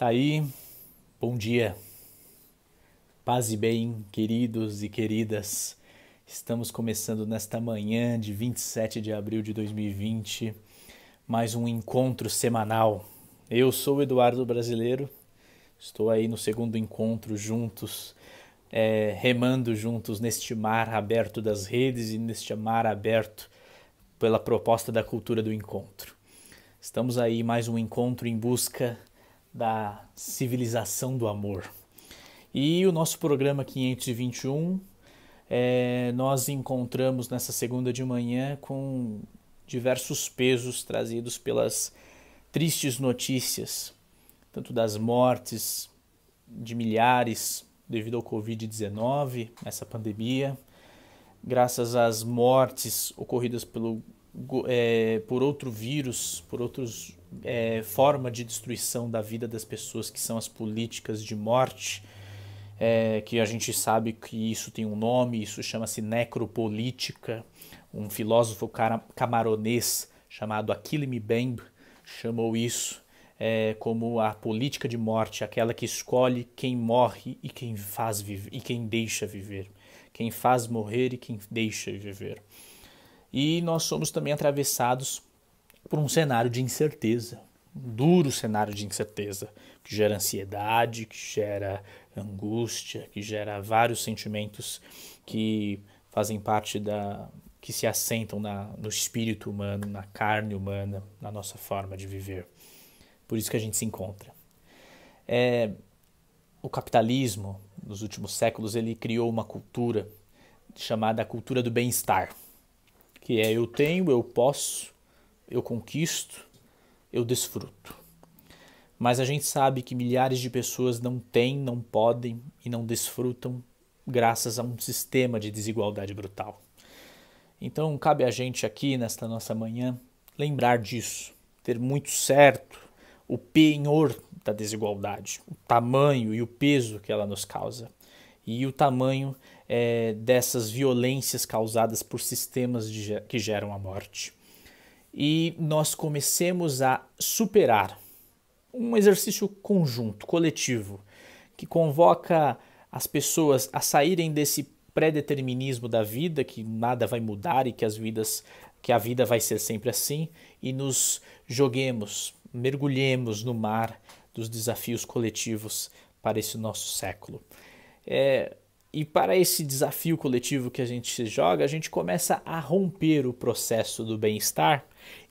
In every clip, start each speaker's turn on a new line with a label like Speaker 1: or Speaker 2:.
Speaker 1: Tá aí, bom dia. Paz e bem, queridos e queridas. Estamos começando nesta manhã de 27 de abril de 2020 mais um encontro semanal. Eu sou o Eduardo Brasileiro, estou aí no segundo encontro juntos, é, remando juntos neste mar aberto das redes e neste mar aberto pela proposta da cultura do encontro. Estamos aí mais um encontro em busca da civilização do amor. E o nosso programa 521, é, nós encontramos nessa segunda de manhã com diversos pesos trazidos pelas tristes notícias, tanto das mortes de milhares devido ao Covid-19, essa pandemia, graças às mortes ocorridas pelo é, por outro vírus, por outras é, forma de destruição da vida das pessoas, que são as políticas de morte, é, que a gente sabe que isso tem um nome, isso chama-se necropolítica. Um filósofo camaronês chamado Achille Mbembe chamou isso é, como a política de morte, aquela que escolhe quem morre e quem faz viver, e quem deixa viver, quem faz morrer e quem deixa viver e nós somos também atravessados por um cenário de incerteza, um duro cenário de incerteza, que gera ansiedade, que gera angústia, que gera vários sentimentos que fazem parte da que se assentam na, no espírito humano, na carne humana, na nossa forma de viver. Por isso que a gente se encontra. É, o capitalismo, nos últimos séculos, ele criou uma cultura chamada cultura do bem-estar que é eu tenho, eu posso, eu conquisto, eu desfruto. Mas a gente sabe que milhares de pessoas não têm, não podem e não desfrutam graças a um sistema de desigualdade brutal. Então cabe a gente aqui nesta nossa manhã lembrar disso, ter muito certo o penhor da desigualdade, o tamanho e o peso que ela nos causa e o tamanho é, dessas violências causadas por sistemas de, que geram a morte. E nós comecemos a superar um exercício conjunto, coletivo, que convoca as pessoas a saírem desse pré-determinismo da vida, que nada vai mudar e que as vidas que a vida vai ser sempre assim e nos joguemos, mergulhemos no mar dos desafios coletivos para esse nosso século. É, e para esse desafio coletivo que a gente se joga, a gente começa a romper o processo do bem-estar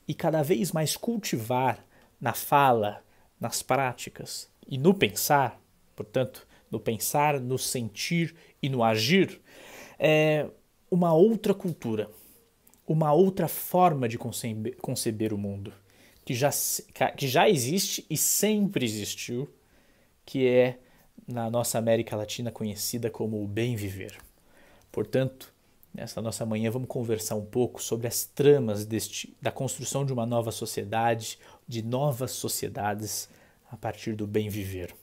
Speaker 1: e cada vez mais cultivar na fala, nas práticas e no pensar, portanto, no pensar, no sentir e no agir, é uma outra cultura, uma outra forma de conceber, conceber o mundo, que já, que já existe e sempre existiu, que é na nossa América Latina conhecida como o bem viver. Portanto, nesta nossa manhã vamos conversar um pouco sobre as tramas deste, da construção de uma nova sociedade, de novas sociedades a partir do bem viver.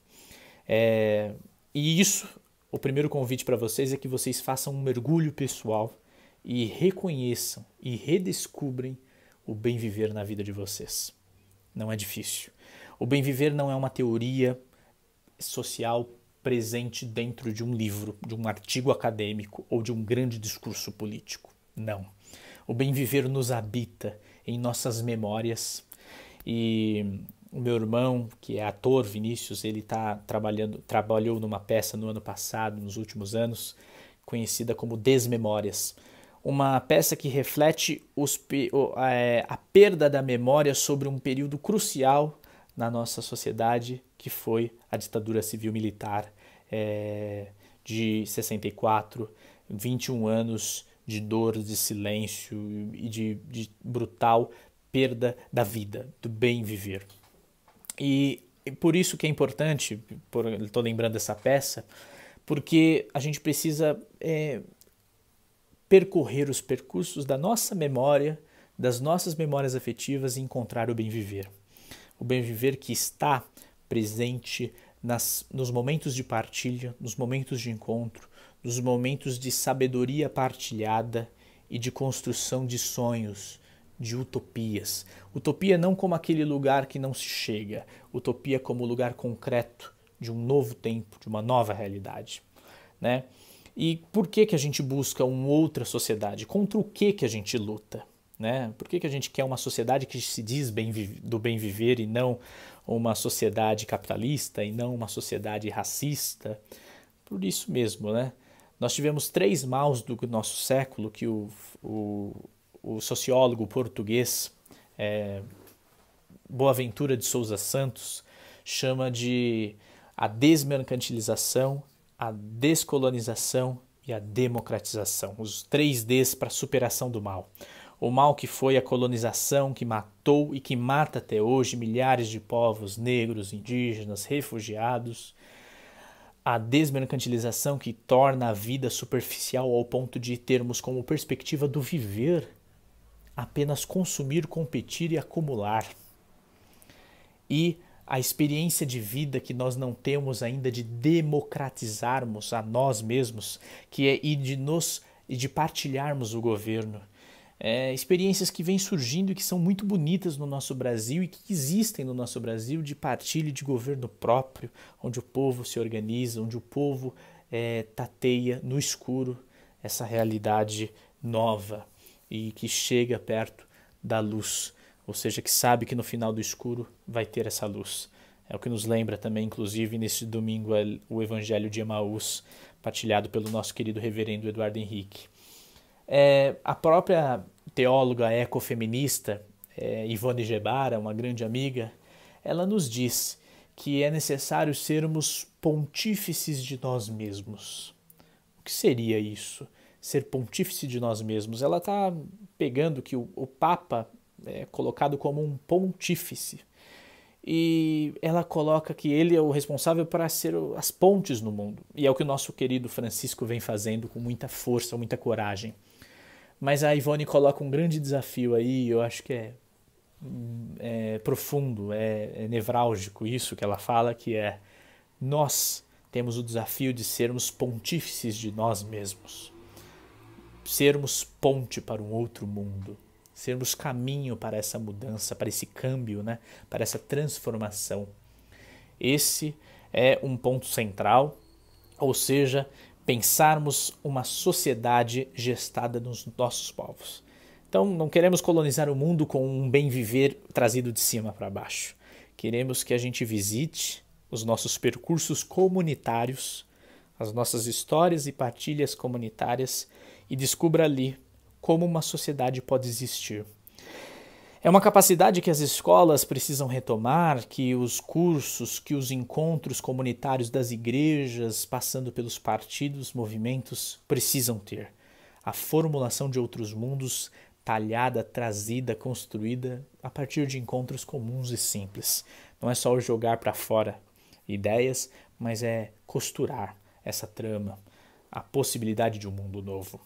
Speaker 1: É, e isso, o primeiro convite para vocês é que vocês façam um mergulho pessoal e reconheçam e redescubrem o bem viver na vida de vocês. Não é difícil. O bem viver não é uma teoria, social presente dentro de um livro, de um artigo acadêmico ou de um grande discurso político. Não. O bem viver nos habita em nossas memórias e o meu irmão, que é ator, Vinícius, ele tá trabalhando, trabalhou numa peça no ano passado, nos últimos anos, conhecida como Desmemórias. Uma peça que reflete os, é, a perda da memória sobre um período crucial na nossa sociedade, que foi a ditadura civil-militar é, de 64, 21 anos de dor, de silêncio e de, de brutal perda da vida, do bem viver. E, e por isso que é importante, estou lembrando essa peça, porque a gente precisa é, percorrer os percursos da nossa memória, das nossas memórias afetivas e encontrar o bem viver o bem viver que está presente nas, nos momentos de partilha, nos momentos de encontro, nos momentos de sabedoria partilhada e de construção de sonhos, de utopias. Utopia não como aquele lugar que não se chega, utopia como lugar concreto de um novo tempo, de uma nova realidade, né? E por que que a gente busca uma outra sociedade? Contra o que que a gente luta? Né? Por que, que a gente quer uma sociedade que se diz bem, do bem viver e não uma sociedade capitalista e não uma sociedade racista? Por isso mesmo, né? Nós tivemos três maus do nosso século que o, o, o sociólogo português é, Boaventura de Souza Santos chama de a desmercantilização, a descolonização e a democratização. Os três Ds para superação do mal o mal que foi a colonização que matou e que mata até hoje milhares de povos negros, indígenas, refugiados, a desmercantilização que torna a vida superficial ao ponto de termos como perspectiva do viver apenas consumir, competir e acumular. E a experiência de vida que nós não temos ainda de democratizarmos a nós mesmos, que é e de nos e de partilharmos o governo é, experiências que vêm surgindo e que são muito bonitas no nosso Brasil e que existem no nosso Brasil de partilha de governo próprio, onde o povo se organiza, onde o povo é, tateia no escuro essa realidade nova e que chega perto da luz, ou seja, que sabe que no final do escuro vai ter essa luz. É o que nos lembra também, inclusive, neste domingo, é o Evangelho de Emaús, partilhado pelo nosso querido reverendo Eduardo Henrique. É, a própria teóloga ecofeminista é, Ivone Gebara, uma grande amiga, ela nos diz que é necessário sermos pontífices de nós mesmos. O que seria isso? Ser pontífice de nós mesmos? Ela está pegando que o, o Papa é colocado como um pontífice e ela coloca que ele é o responsável para ser as pontes no mundo. E é o que o nosso querido Francisco vem fazendo com muita força, muita coragem. Mas a Ivone coloca um grande desafio aí, eu acho que é, é profundo, é, é nevrálgico isso que ela fala, que é nós temos o desafio de sermos pontífices de nós mesmos, sermos ponte para um outro mundo, sermos caminho para essa mudança, para esse câmbio, né? para essa transformação. Esse é um ponto central, ou seja, pensarmos uma sociedade gestada nos nossos povos. Então, não queremos colonizar o mundo com um bem viver trazido de cima para baixo. Queremos que a gente visite os nossos percursos comunitários, as nossas histórias e partilhas comunitárias e descubra ali como uma sociedade pode existir é uma capacidade que as escolas precisam retomar, que os cursos, que os encontros comunitários das igrejas, passando pelos partidos, movimentos, precisam ter. A formulação de outros mundos, talhada, trazida, construída a partir de encontros comuns e simples. Não é só jogar para fora ideias, mas é costurar essa trama, a possibilidade de um mundo novo.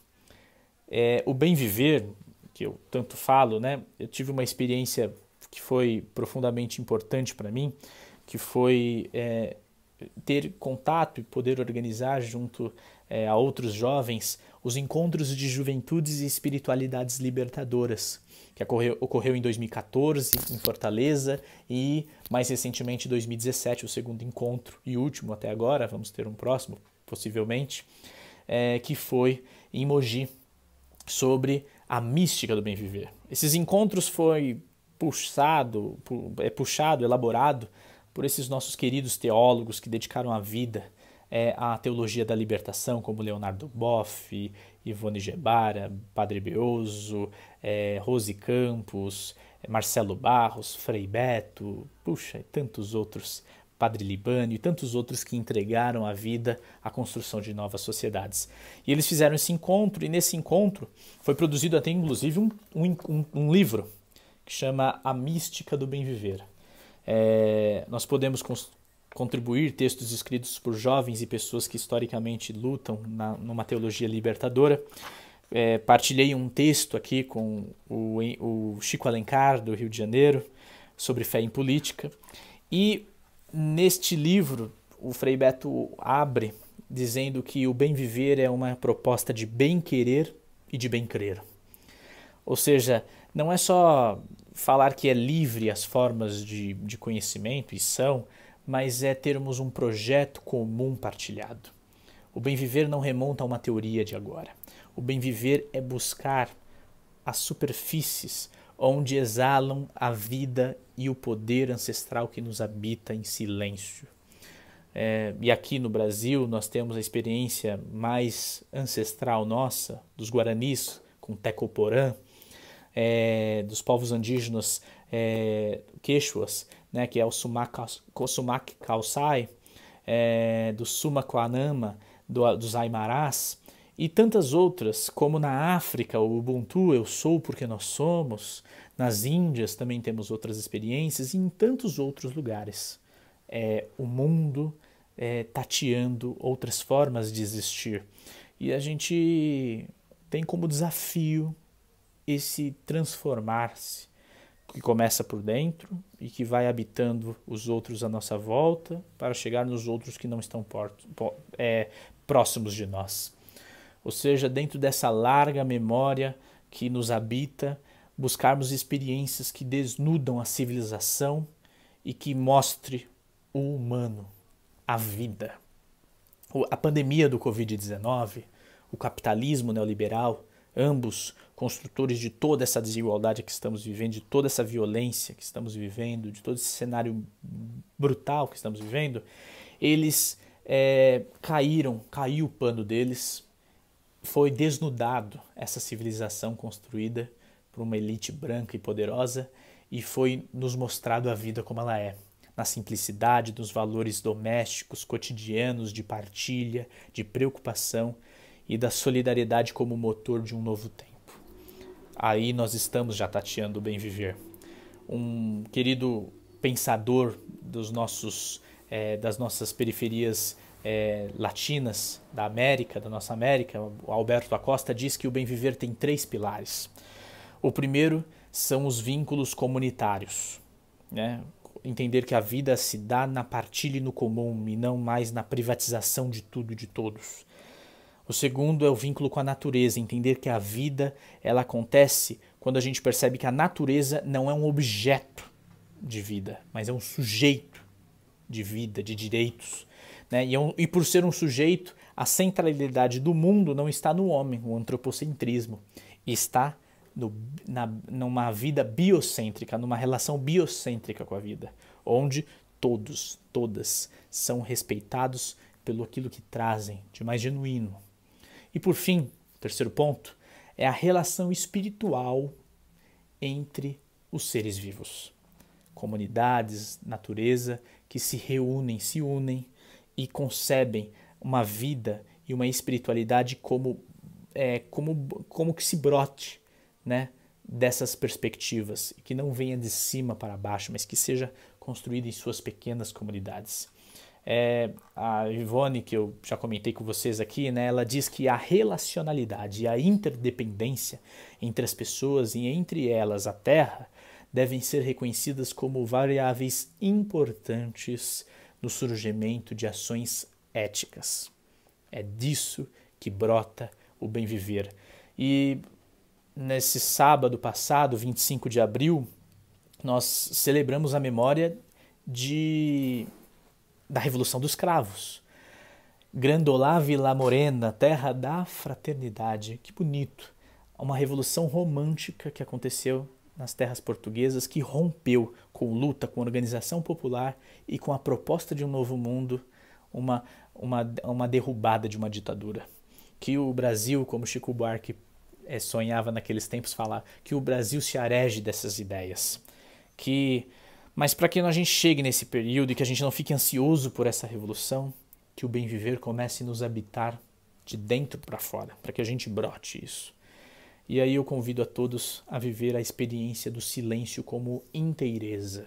Speaker 1: É, o bem viver que eu tanto falo, né? Eu tive uma experiência que foi profundamente importante para mim, que foi é, ter contato e poder organizar junto é, a outros jovens os encontros de juventudes e espiritualidades libertadoras, que ocorreu, ocorreu em 2014 em Fortaleza e mais recentemente em 2017, o segundo encontro e último até agora, vamos ter um próximo possivelmente, é, que foi em Mogi, sobre a mística do bem viver. Esses encontros foi puxado, é puxado, elaborado por esses nossos queridos teólogos que dedicaram a vida é, à teologia da libertação, como Leonardo Boff, Ivone Gebara, Padre Beoso, é, Rose Campos, é, Marcelo Barros, Frei Beto, puxa, e tantos outros Padre Libano e tantos outros que entregaram a vida à construção de novas sociedades. E eles fizeram esse encontro, e nesse encontro foi produzido até inclusive um, um, um livro que chama A Mística do Bem Viver. É, nós podemos contribuir textos escritos por jovens e pessoas que historicamente lutam na, numa teologia libertadora. É, partilhei um texto aqui com o, o Chico Alencar, do Rio de Janeiro, sobre fé em política. E Neste livro, o Frei Beto abre dizendo que o bem viver é uma proposta de bem querer e de bem crer. Ou seja, não é só falar que é livre as formas de, de conhecimento, e são, mas é termos um projeto comum partilhado. O bem viver não remonta a uma teoria de agora. O bem viver é buscar as superfícies, onde exalam a vida e o poder ancestral que nos habita em silêncio. É, e aqui no Brasil nós temos a experiência mais ancestral nossa, dos guaranis com tecoporã, é, dos povos indígenas é, queixuas, né, que é o Sumac Kausai, é, do Sumaquanama, do, dos Aimarás, e tantas outras, como na África, o Ubuntu, eu sou porque nós somos, nas Índias também temos outras experiências, e em tantos outros lugares. É, o mundo é, tateando outras formas de existir. E a gente tem como desafio esse transformar-se, que começa por dentro e que vai habitando os outros à nossa volta para chegar nos outros que não estão é, próximos de nós ou seja, dentro dessa larga memória que nos habita, buscarmos experiências que desnudam a civilização e que mostre o humano, a vida. A pandemia do Covid-19, o capitalismo neoliberal, ambos construtores de toda essa desigualdade que estamos vivendo, de toda essa violência que estamos vivendo, de todo esse cenário brutal que estamos vivendo, eles é, caíram, caiu o pano deles foi desnudado essa civilização construída por uma elite branca e poderosa e foi nos mostrado a vida como ela é, na simplicidade dos valores domésticos, cotidianos, de partilha, de preocupação e da solidariedade como motor de um novo tempo. Aí nós estamos já tateando o bem viver. Um querido pensador dos nossos, é, das nossas periferias é, latinas da América, da nossa América, o Alberto da Costa diz que o bem viver tem três pilares. O primeiro são os vínculos comunitários, né? entender que a vida se dá na partilha e no comum e não mais na privatização de tudo e de todos. O segundo é o vínculo com a natureza, entender que a vida ela acontece quando a gente percebe que a natureza não é um objeto de vida, mas é um sujeito de vida, de direitos, né? E, é e por ser um sujeito, a centralidade do mundo não está no homem, o antropocentrismo, está no, na, numa vida biocêntrica, numa relação biocêntrica com a vida, onde todos, todas são respeitados pelo aquilo que trazem de mais genuíno. E por fim, terceiro ponto, é a relação espiritual entre os seres vivos. Comunidades, natureza que se reúnem, se unem e concebem uma vida e uma espiritualidade como é, como como que se brote, né, dessas perspectivas que não venha de cima para baixo, mas que seja construída em suas pequenas comunidades. É, a Ivone, que eu já comentei com vocês aqui, né, ela diz que a relacionalidade e a interdependência entre as pessoas e entre elas a Terra devem ser reconhecidas como variáveis importantes no surgimento de ações éticas. É disso que brota o bem viver. E nesse sábado passado, 25 de abril, nós celebramos a memória de da Revolução dos Cravos. Grandolá Vila Morena, terra da fraternidade. Que bonito. Uma revolução romântica que aconteceu nas terras portuguesas que rompeu com luta, com organização popular e com a proposta de um novo mundo, uma, uma, uma derrubada de uma ditadura. Que o Brasil, como Chico Buarque é, sonhava naqueles tempos falar, que o Brasil se arege dessas ideias. que Mas para que a gente chegue nesse período e que a gente não fique ansioso por essa revolução, que o bem viver comece a nos habitar de dentro para fora, para que a gente brote isso. E aí eu convido a todos a viver a experiência do silêncio como inteireza.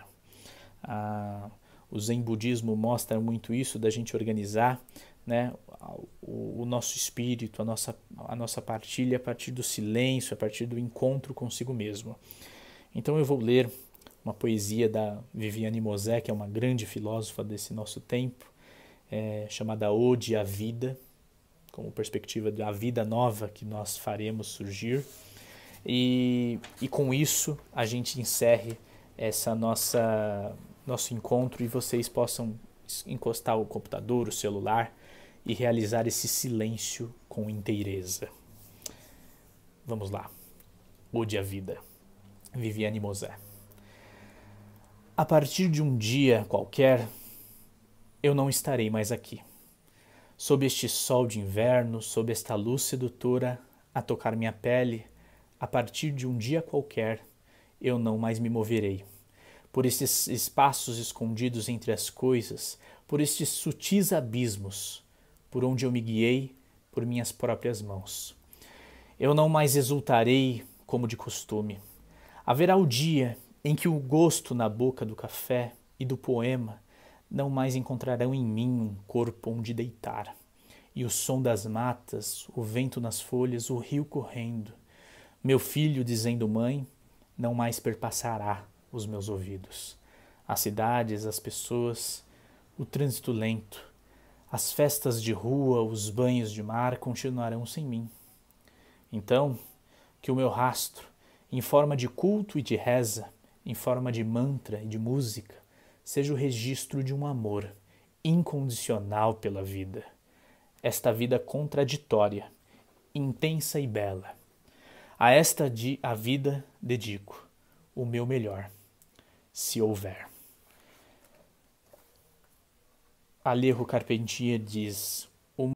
Speaker 1: Ah, o Zen budismo mostra muito isso da gente organizar né, o, o, nosso espírito, a nossa, a nossa partilha a partir do silêncio, a partir do encontro consigo mesmo. Então eu vou ler uma poesia da Viviane Mosé, que é uma grande filósofa desse nosso tempo, é, chamada Ode à Vida, como perspectiva da vida nova que nós faremos surgir. E, e com isso a gente encerre essa nossa nosso encontro e vocês possam encostar o computador, o celular e realizar esse silêncio com inteireza. Vamos lá. Ode a vida. Viviane Mosé. A partir de um dia qualquer, eu não estarei mais aqui sob este sol de inverno, sob esta luz sedutora a tocar minha pele, a partir de um dia qualquer eu não mais me moverei. Por estes espaços escondidos entre as coisas, por estes sutis abismos, por onde eu me guiei por minhas próprias mãos. Eu não mais exultarei como de costume. Haverá o dia em que o gosto na boca do café e do poema não mais encontrarão em mim um corpo onde deitar. E o som das matas, o vento nas folhas, o rio correndo. Meu filho dizendo mãe, não mais perpassará os meus ouvidos. As cidades, as pessoas, o trânsito lento, as festas de rua, os banhos de mar continuarão sem mim. Então, que o meu rastro, em forma de culto e de reza, em forma de mantra e de música, seja o registro de um amor incondicional pela vida, esta vida contraditória, intensa e bela. A esta de, a vida dedico o meu melhor, se houver. Alejo Carpentier diz: